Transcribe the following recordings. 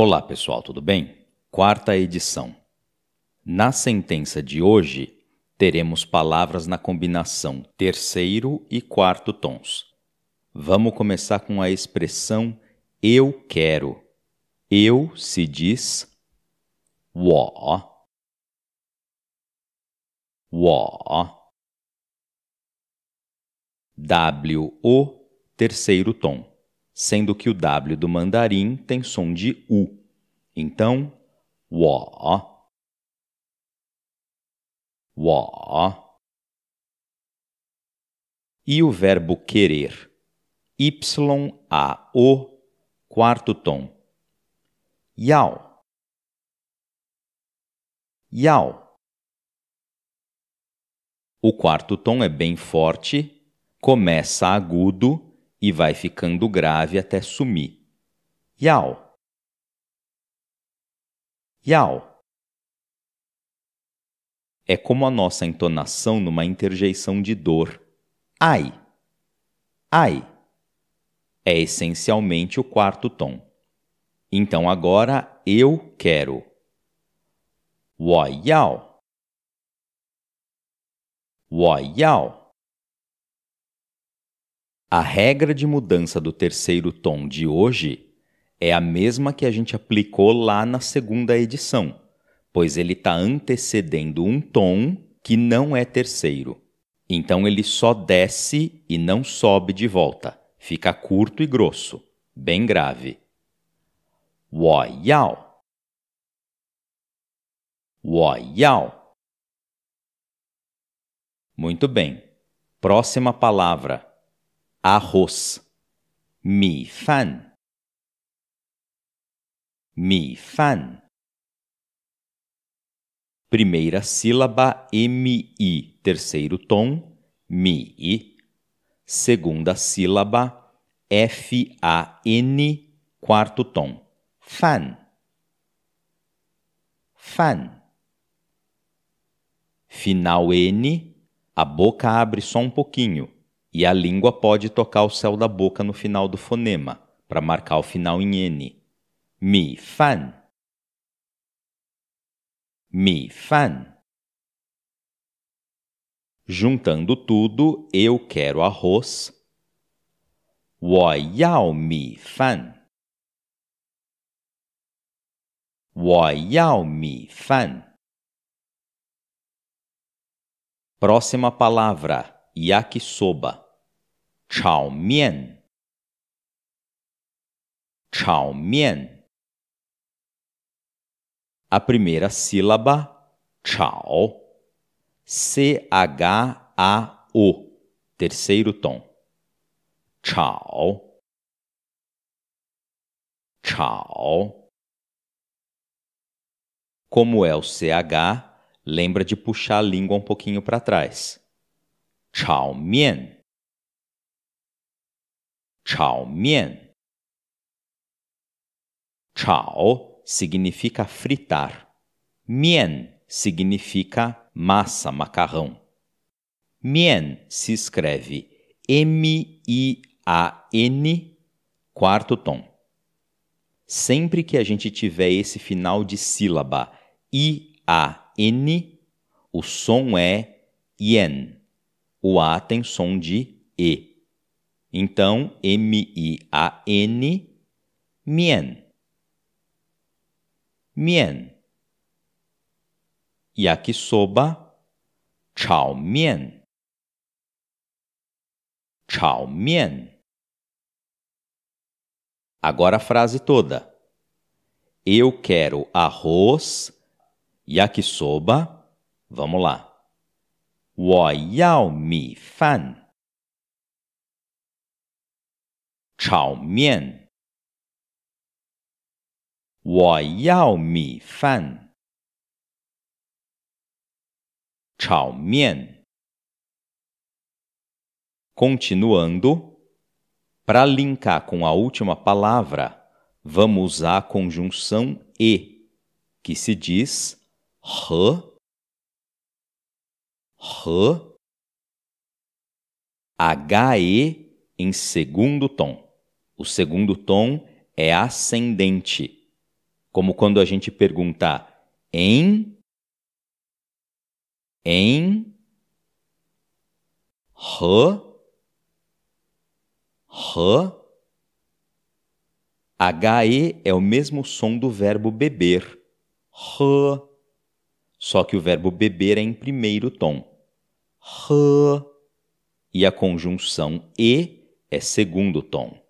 Olá pessoal, tudo bem? Quarta edição. Na sentença de hoje, teremos palavras na combinação terceiro e quarto tons. Vamos começar com a expressão eu quero. Eu se diz wo. Wo. W o terceiro tom sendo que o W do mandarim tem som de U. Então, Wo. Wo. E o verbo querer? Y-A-O, quarto tom. Yao. Yao. O quarto tom é bem forte, começa agudo e vai ficando grave até sumir. Yao. Yao. É como a nossa entonação numa interjeição de dor. Ai. Ai. É essencialmente o quarto tom. Então agora eu quero. Wai yao. Wai yao. A regra de mudança do terceiro tom de hoje é a mesma que a gente aplicou lá na segunda edição, pois ele está antecedendo um tom que não é terceiro. Então ele só desce e não sobe de volta, fica curto e grosso, bem grave. Muito bem. Próxima palavra arroz, mi fan, mi fan. Primeira sílaba i terceiro tom, mi. Segunda sílaba f-a-n, quarto tom, fan, fan. Final n, a boca abre só um pouquinho e a língua pode tocar o céu da boca no final do fonema, para marcar o final em N. Mi fan. Mi fan. Juntando tudo, eu quero arroz. Próxima palavra: yakisoba. 炒面，炒面。A primeira sílaba, chao, C-H-A-O, terceiro tom. Chao, chao. Como é o CH, lembra de puxar a língua um pouquinho para trás. Chao mian mian. Chao significa fritar. Mien significa massa, macarrão. Mien se escreve M-I-A-N, quarto tom. Sempre que a gente tiver esse final de sílaba I-A-N, o som é ien. O A tem som de E. Então, M-I-A-N, mien. Mien. Yakisoba, chao mien. Chao mien. Agora a frase toda. Eu quero arroz, yakisoba. Vamos lá. 我要米饭。炒面。我要米饭。炒面. Continuando, para linkar com a última palavra, vamos usar a conjunção e, que se diz h r, h e em segundo tom. O segundo tom é ascendente, como quando a gente pergunta em, em, h, h HE é o mesmo som do verbo beber, h, só que o verbo beber é em primeiro tom, h e a conjunção E é segundo tom.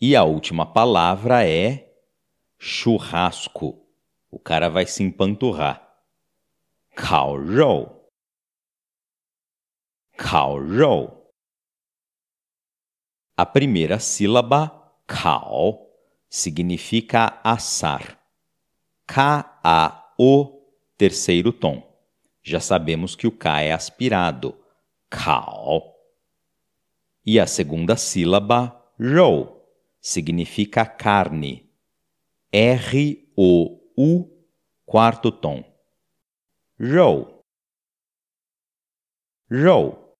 E a última palavra é churrasco. O cara vai se empanturrar. Cao rou. Cao rou. A primeira sílaba, cao, significa assar. K-A-O, terceiro tom. Já sabemos que o K é aspirado. Cao e a segunda sílaba rou significa carne. R O U quarto tom. Rou. Rou.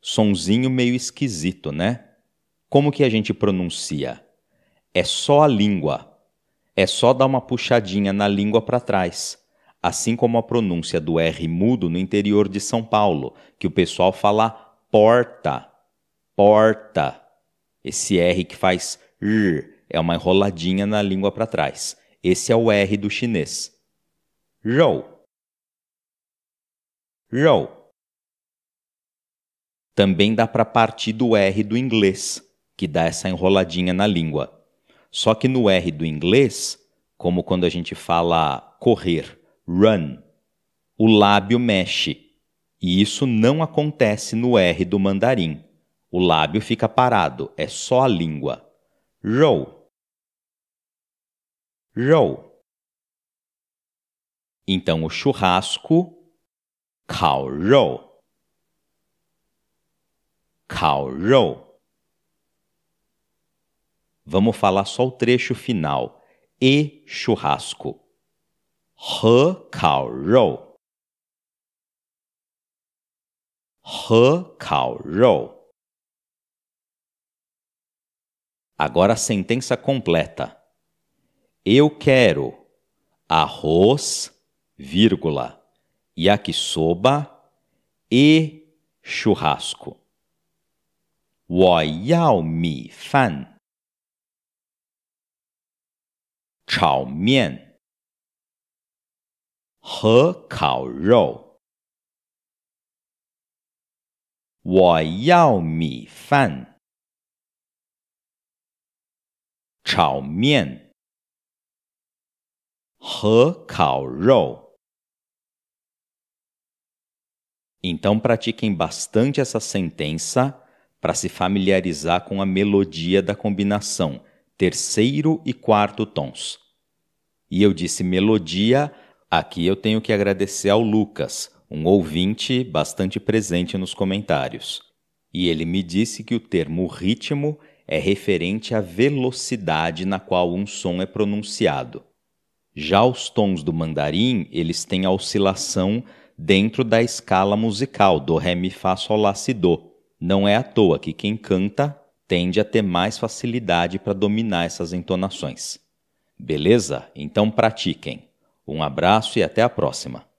Sonzinho meio esquisito, né? Como que a gente pronuncia? É só a língua. É só dar uma puxadinha na língua para trás assim como a pronúncia do R mudo no interior de São Paulo, que o pessoal fala porta, porta. Esse R que faz r é uma enroladinha na língua para trás. Esse é o R do chinês. Rou. Rou. Também dá para partir do R do inglês, que dá essa enroladinha na língua. Só que no R do inglês, como quando a gente fala correr, run, o lábio mexe e isso não acontece no R do mandarim. O lábio fica parado, é só a língua. Rou. Rou. Então o churrasco, cao rou. Cao rou. Vamos falar só o trecho final. E churrasco. He cao rou. Rou. Agora a sentença completa. Eu quero arroz, vírgula, yakisoba e churrasco. rou. 我要米饭，炒面和烤肉。Então pratiquem bastante essa sentença para se familiarizar com a melodia da combinação terceiro e quarto tons. E eu disse melodia, aqui eu tenho que agradecer ao Lucas, um ouvinte bastante presente nos comentários, e ele me disse que o termo ritmo é referente à velocidade na qual um som é pronunciado. Já os tons do mandarim, eles têm a oscilação dentro da escala musical do ré mi fá sol lá si do. Não é à toa que quem canta tende a ter mais facilidade para dominar essas entonações. Beleza? Então pratiquem. Um abraço e até a próxima.